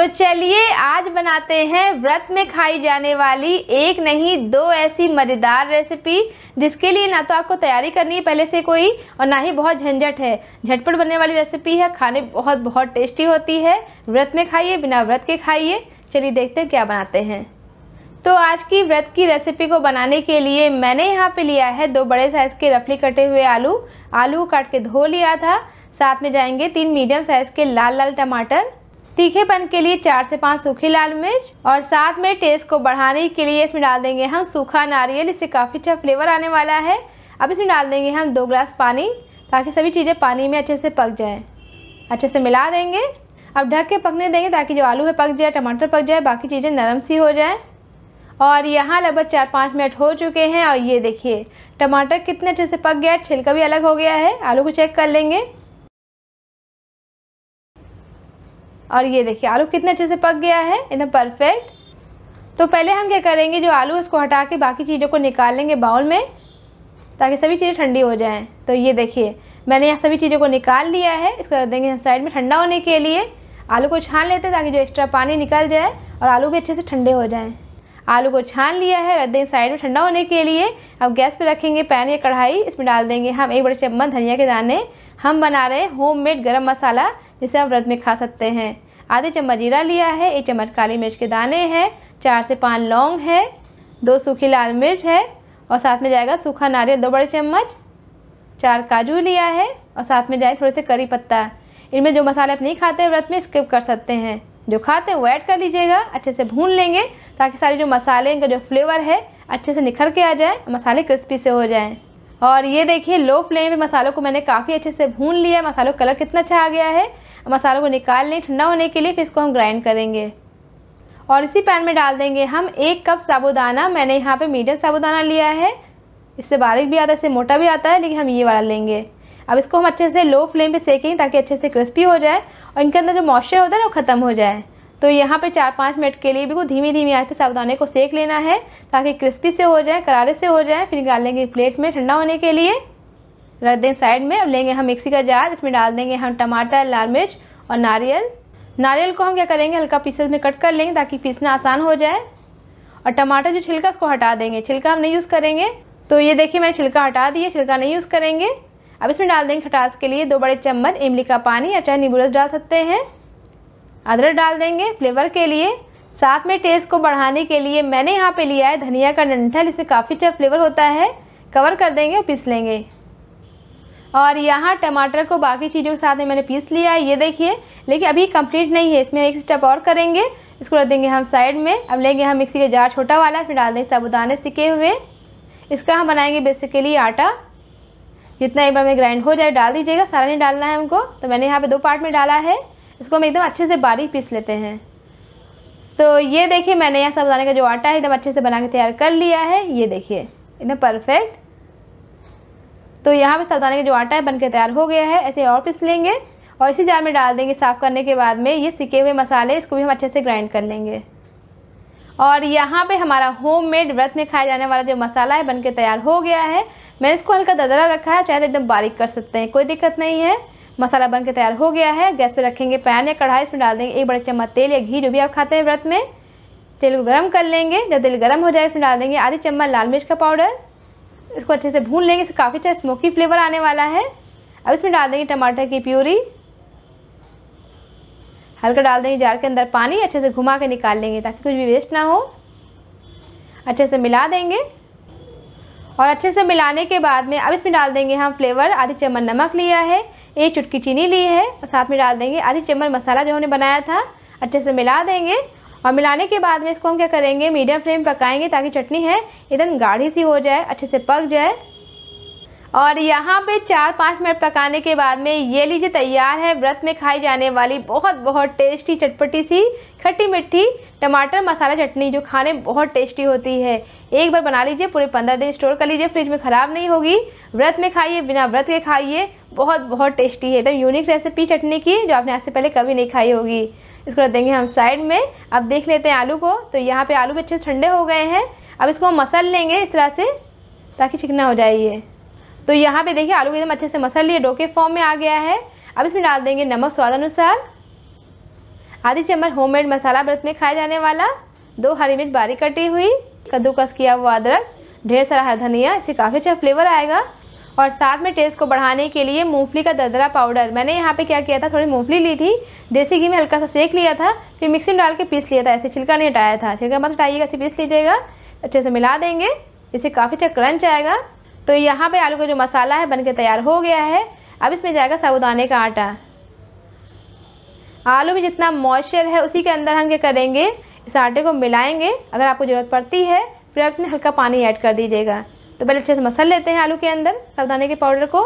तो चलिए आज बनाते हैं व्रत में खाई जाने वाली एक नहीं दो ऐसी मज़ेदार रेसिपी जिसके लिए ना तो आपको तैयारी करनी है पहले से कोई और ना ही बहुत झंझट है झटपट बनने वाली रेसिपी है खाने बहुत बहुत टेस्टी होती है व्रत में खाइए बिना व्रत के खाइए चलिए देखते हैं क्या बनाते हैं तो आज की व्रत की रेसिपी को बनाने के लिए मैंने यहाँ पर लिया है दो बड़े साइज़ के रफली कटे हुए आलू आलू काट के धो लिया था साथ में जाएंगे तीन मीडियम साइज़ के लाल लाल टमाटर तीखेपन के लिए चार से पाँच सूखी लाल मिर्च और साथ में टेस्ट को बढ़ाने के लिए इसमें डाल देंगे हम सूखा नारियल इससे काफ़ी अच्छा फ्लेवर आने वाला है अब इसमें डाल देंगे हम दो ग्लास पानी ताकि सभी चीज़ें पानी में अच्छे से पक जाएँ अच्छे से मिला देंगे अब ढक के पकने देंगे ताकि जो आलू है पक जाए टमाटर पक जाए बाकी चीज़ें नरम सी हो जाए और यहाँ लगभग चार पाँच मिनट हो चुके हैं और ये देखिए टमाटर कितने अच्छे से पक गया छिलका भी अलग हो गया है आलू को चेक कर लेंगे और ये देखिए आलू कितने अच्छे से पक गया है एकदम परफेक्ट तो पहले हम क्या करेंगे जो आलू इसको हटा के बाकी चीज़ों को निकाल लेंगे बाउल में ताकि सभी चीज़ें ठंडी हो जाएँ तो ये देखिए मैंने यहाँ सभी चीज़ों को निकाल लिया है इसको रख देंगे साइड में ठंडा होने के लिए आलू को छान लेते हैं ताकि जो एक्स्ट्रा पानी निकल जाए और आलू भी अच्छे से ठंडे हो जाएँ आलू को छान लिया है रख देंगे साइड में ठंडा होने के लिए अब गैस पर रखेंगे पैन या कढ़ाई इसमें डाल देंगे हम एक बड़े चम्मच धनिया के दाने हम बना रहे हैं होम मेड गर्म मसाला जिसे आप व्रत में खा सकते हैं आधे चम्मच जीरा लिया है एक चम्मच काली मिर्च के दाने हैं चार से पाँच लौंग है दो सूखी लाल मिर्च है और साथ में जाएगा सूखा नारियल दो बड़े चम्मच चार काजू लिया है और साथ में जाए थोड़े से करी पत्ता इनमें जो मसाले आप नहीं खाते व्रत में स्किप कर सकते हैं जो खाते हैं वो ऐड कर लीजिएगा अच्छे से भून लेंगे ताकि सारे जो मसाले इनका जो फ्लेवर है अच्छे से निखर के आ जाए मसाले क्रिस्पी से हो जाए और ये देखिए लो फ्लेम पे मसालों को मैंने काफ़ी अच्छे से भून लिया मसालों का कलर कितना अच्छा आ गया है मसालों को निकाल लें ठंडा होने के लिए फिर इसको हम ग्राइंड करेंगे और इसी पैन में डाल देंगे हम एक कप साबुदाना मैंने यहाँ पे मीडियम साबुदाना लिया है इससे बारीक भी आता है इससे मोटा भी आता है लेकिन हम ये वाला लेंगे अब इसको हम अच्छे से लो फ्लेम पे सेकेंगे ताकि अच्छे से क्रिस्पी हो जाए और इनके अंदर जो मॉइस्चर होता है ना वो ख़त्म हो जाए तो यहाँ पे चार पाँच मिनट के लिए बिल्कुल धीमी धीमी आँच पे साबुदाने को सेक लेना है ताकि क्रिस्पी से हो जाए करारे से हो जाए फिर निकाल लेंगे प्लेट में ठंडा होने के लिए रख दें साइड में अब लेंगे हम मिक्सी का जार इसमें डाल देंगे हम टमाटर लाल मिर्च और नारियल नारियल को हम क्या करेंगे हल्का पीसेस में कट कर लेंगे ताकि पीसना आसान हो जाए और टमाटर जो छिलका उसको हटा देंगे छिलका हम नहीं यूज़ करेंगे तो ये देखिए मैंने छिलका हटा दिया छिलका नहीं यूज़ करेंगे अब इसमें डाल देंगे खटास के लिए दो बड़े चम्मच इमली का पानी या चाहे नींबू रस डाल सकते हैं अदरक डाल देंगे फ्लेवर के लिए साथ में टेस्ट को बढ़ाने के लिए मैंने यहाँ पे लिया है धनिया का डंठल इसमें काफ़ी अच्छा फ्लेवर होता है कवर कर देंगे और पीस लेंगे और यहाँ टमाटर को बाकी चीज़ों के साथ में मैंने पीस लिया है ये देखिए लेकिन अभी कंप्लीट नहीं है इसमें एक स्टेप और करेंगे इसको रख देंगे हम साइड में अब लेंगे हम मिक्सी का जार छोटा वाला इसमें डाल देंगे साबुदाने सिके हुए इसका हम बनाएंगे बेसिकली आटा जितना एक बार में ग्राइंड हो जाए डाल दीजिएगा सारा नहीं डालना है हमको तो मैंने यहाँ पर दो पार्ट में डाला है इसको हम एकदम अच्छे से बारीक पीस लेते हैं तो ये देखिए मैंने यहाँ साबुदाने का जो आटा है एकदम अच्छे से बना के तैयार कर लिया है ये देखिए एकदम परफेक्ट तो यहाँ पे साबुदाने का जो आटा है बनके तैयार हो गया है ऐसे और पीस लेंगे और इसी जार में डाल देंगे साफ़ करने के बाद में ये सिके हुए मसाले इसको भी हम अच्छे से ग्राइंड कर लेंगे और यहाँ पे हमारा होममेड व्रत में खाया जाने वाला जो मसाला है बनके तैयार हो गया है मैंने इसको हल्का ददरा रखा है चाहे तो एकदम बारीक कर सकते हैं कोई दिक्कत नहीं है मसाला बन के तैयार हो गया है गैस पे रखेंगे पैन या कढ़ाई इसमें डाल देंगे एक बड़े चम्मच तेल या घी जो भी आप खाते हैं व्रत में तेल को गर्म कर लेंगे जब तेल गर्म हो जाए इसमें डाल देंगे आधी चम्मच लाल मिर्च का पाउडर इसको अच्छे से भून लेंगे इससे काफ़ी अच्छा स्मोकी फ्लेवर आने वाला है अब इसमें डाल देंगे टमाटर की प्यूरी हल्का डाल देंगे जार के अंदर पानी अच्छे से घुमा के निकाल लेंगे ताकि कुछ भी वेस्ट ना हो अच्छे से मिला देंगे और अच्छे से मिलाने के बाद में अब इसमें डाल देंगे हम फ्लेवर आधी चम्मच नमक लिया है एक चुटकी चीनी ली है और साथ में डाल देंगे आधी चम्मच मसाला जो हमने बनाया था अच्छे से मिला देंगे और मिलाने के बाद में इसको हम क्या करेंगे मीडियम फ्लेम पकाएंगे ताकि चटनी है एकदम गाढ़ी सी हो जाए अच्छे से पक जाए और यहाँ पे चार पाँच मिनट पकाने के बाद में ये लीजिए तैयार है व्रत में खाई जाने वाली बहुत बहुत टेस्टी चटपटी सी खट्टी मिट्टी टमाटर मसाला चटनी जो खाने में बहुत टेस्टी होती है एक बार बना लीजिए पूरे पंद्रह दिन स्टोर कर लीजिए फ्रिज में ख़राब नहीं होगी व्रत में खाइए बिना व्रत के खाइए बहुत बहुत टेस्टी है एकदम तो यूनिक रेसिपी चटनी की जो आपने आज से पहले कभी नहीं खाई होगी इसको रख देंगे हम साइड में अब देख लेते हैं आलू को तो यहाँ पे आलू भी अच्छे से ठंडे हो गए हैं अब इसको हम मसल लेंगे इस तरह से ताकि चिकना हो जाए ये तो यहाँ पे देखिए आलू एकदम अच्छे से मसल लिए डोके फॉर्म में आ गया है अब इसमें डाल देंगे नमक स्वाद अनुसार आधी चम्मच होम मसाला व्रत में खाया जाने वाला दो हरी मिर्च बारीक कटी हुई कद्दूकस किया हुआ अदरक ढेर सारा हरा धनिया इससे काफ़ी अच्छा फ्लेवर आएगा और साथ में टेस्ट को बढ़ाने के लिए मूंगफली का ददरा पाउडर मैंने यहाँ पे क्या किया था थोड़ी मूंगफली ली थी देसी घी में हल्का सा सेक लिया था फिर मिक्सी में डाल के पीस लिया था ऐसे छिलका नहीं हटाया था छिलका मत हटाइएगा ऐसे पीस लीजिएगा अच्छे से मिला देंगे इसे काफ़ी अच्छा क्रंच आएगा तो यहाँ पर आलू का जो मसाला है बन तैयार हो गया है अब इसमें जाएगा साबुदाने का आटा आलू में जितना मॉइस्चर है उसी के अंदर हम क्या करेंगे इस आटे को मिलाएंगे अगर आपको ज़रूरत पड़ती है फिर आप इसमें हल्का पानी ऐड कर दीजिएगा तो पहले अच्छे से मसल लेते हैं आलू के अंदर सावधाने के पाउडर को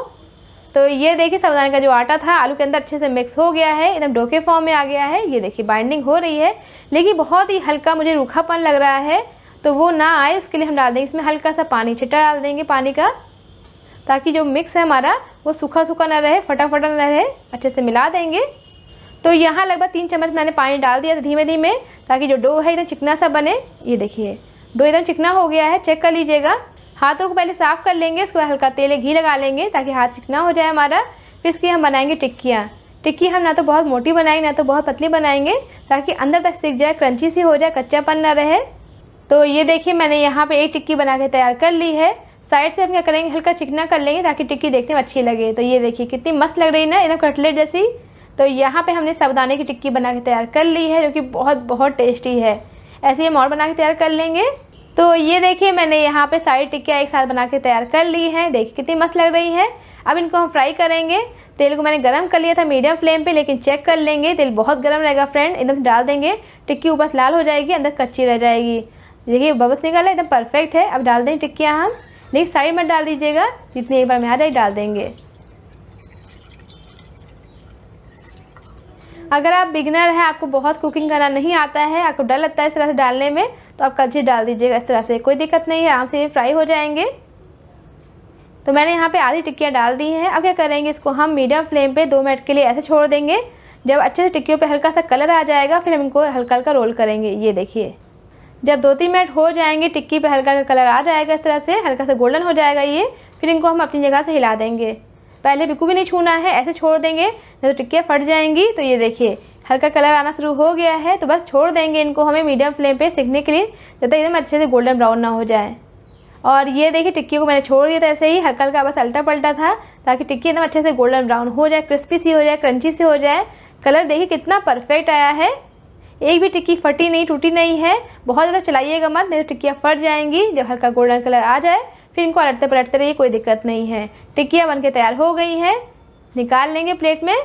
तो ये देखिए सावधाने का जो आटा था आलू के अंदर अच्छे से मिक्स हो गया है एकदम डोके फॉर्म में आ गया है ये देखिए बाइंडिंग हो रही है लेकिन बहुत ही हल्का मुझे रूखापन लग रहा है तो वो ना आए उसके लिए हम डाल देंगे इसमें हल्का सा पानी छिटा डाल देंगे पानी का ताकि जो मिक्स है हमारा वो सूखा सूखा ना रहे फटाफटा ना रहे अच्छे से मिला देंगे तो यहाँ लगभग तीन चम्मच मैंने पानी डाल दिया धीमे धीमे ताकि जो डो है एकदम चिकना सा बने ये देखिए डो एकदम चिकना हो गया है चेक कर लीजिएगा हाथों को पहले साफ़ कर लेंगे उसके बाद हल्का तेल घी लगा लेंगे ताकि हाथ चिकना हो जाए हमारा फिर इसकी हम बनाएंगे टिक्कियाँ टिक्की हम ना तो बहुत मोटी बनाएंगे ना तो बहुत पतली बनाएंगे ताकि अंदर तक सीख जाए क्रंची सी हो जाए कच्चापन ना रहे तो ये देखिए मैंने यहाँ पे एक टिक्की बना के तैयार कर ली है साइड से हम क्या करेंगे हल्का चिकना कर लेंगे ताकि टिक्की देखने में अच्छी लगे तो ये देखिए कितनी मस्त लग रही ना एकदम कटलेट जैसी तो यहाँ पे हमने साबुदाने की टिक्की बना के तैयार कर ली है जो कि बहुत बहुत टेस्टी है ऐसे ही हम और बना के तैयार कर लेंगे तो ये देखिए मैंने यहाँ पे सारी टिक्कियाँ एक साथ बना के तैयार कर ली हैं देखिए कितनी मस्त लग रही है अब इनको हम फ्राई करेंगे तेल को मैंने गरम कर लिया था मीडियम फ्लेम पे लेकिन चेक कर लेंगे तेल बहुत गर्म रहेगा फ्रेंड एकदम डाल देंगे टिक्की ऊपर से लाल हो जाएगी अंदर कच्ची रह जाएगी देखिए बबस निकाला एकदम परफेक्ट है अब डाल दें टिक्कियाँ हम लेकिन साइड में डाल दीजिएगा जितनी एक बार में आ जाए डाल देंगे अगर आप बिगनर हैं आपको बहुत कुकिंग करना नहीं आता है आपको डर लगता है इस तरह से डालने में तो आप कलछी डाल दीजिएगा इस तरह से कोई दिक्कत नहीं है आराम से ये फ्राई हो जाएंगे तो मैंने यहाँ पे आधी टिक्कियाँ डाल दी हैं अब क्या करेंगे इसको हम मीडियम फ्लेम पे दो मिनट के लिए ऐसे छोड़ देंगे जब अच्छे से टिक्कियों पे हल्का सा कलर आ जाएगा फिर हम इनको हल्का हल्का रोल करेंगे ये देखिए जब दो तीन मिनट हो जाएंगे टिक्की पे हल्का हल्का कलर आ जाएगा इस तरह से हल्का सा गोल्डन हो जाएगा ये फिर इनको हम अपनी जगह से हिला देंगे पहले बिल्कुल भी नहीं छूना है ऐसे छोड़ देंगे नहीं तो टिक्कियाँ फट जाएंगी तो ये देखिए हल्का कलर आना शुरू हो गया है तो बस छोड़ देंगे इनको हमें मीडियम फ्लेम पे सीखने के लिए जब तक एकदम अच्छे से गोल्डन ब्राउन ना हो जाए और ये देखिए टिक्की को मैंने छोड़ दिया था ऐसे ही हल्का हल्का बस अल्टा पलटा था ताकि टिक्की एकदम अच्छे से गोल्डन ब्राउन हो जाए क्रिस्पी सी हो जाए क्रंची सी हो जाए कलर देखिए कितना परफेक्ट आया है एक भी टिक्की फटी नहीं टूटी नहीं है बहुत ज़्यादा चलाइएगा मत नहीं तो टिक्कियाँ फट जाएंगी जब हल्का गोल्डन कलर आ जाए फिर इनको अलटते पलटते रहिए कोई दिक्कत नहीं है टिक्किया बन के तैयार हो गई है निकाल लेंगे प्लेट में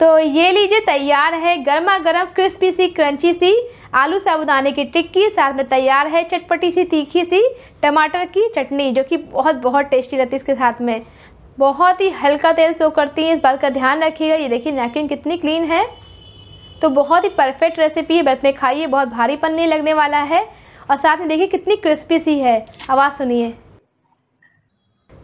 तो ये लीजिए तैयार है गर्मा गर्म क्रिस्पी सी क्रंची सी आलू साबुदाने की टिक्की साथ में तैयार है चटपटी सी तीखी सी टमाटर की चटनी जो कि बहुत बहुत टेस्टी रहती है इसके साथ में बहुत ही हल्का तेल सो करती है इस बात का ध्यान रखिएगा ये देखिए नैपकिन कितनी क्लीन है तो बहुत ही परफेक्ट रेसिपी है व्रत में खाइए बहुत भारीपन नहीं लगने वाला है और साथ में देखिए कितनी क्रिस्पी सी है आवाज़ सुनिए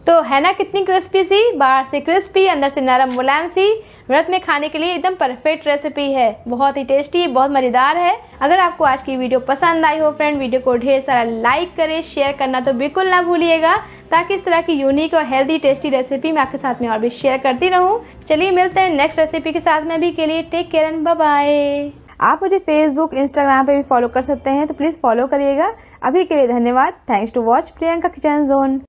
तो है ना कितनी क्रिस्पी सी बाहर से क्रिस्पी अंदर से नरम मुलायम सी व्रत में खाने के लिए एकदम परफेक्ट रेसिपी है बहुत ही टेस्टी बहुत मज़ेदार है अगर आपको आज की वीडियो पसंद आई हो फ्रेंड वीडियो को ढेर सारा लाइक करें शेयर करना तो बिल्कुल ना भूलिएगा ताकि इस तरह की यूनिक और हेल्दी टेस्टी रेसिपी मैं आपके साथ में और भी शेयर करती रहूँ चलिए मिलते हैं नेक्स्ट रेसिपी के साथ में अभी के लिए टेक केयर एंड बाय आप मुझे फेसबुक इंस्टाग्राम पे भी फॉलो कर सकते हैं तो प्लीज़ फॉलो करिएगा अभी के लिए धन्यवाद thanks to watch Priyanka kitchen zone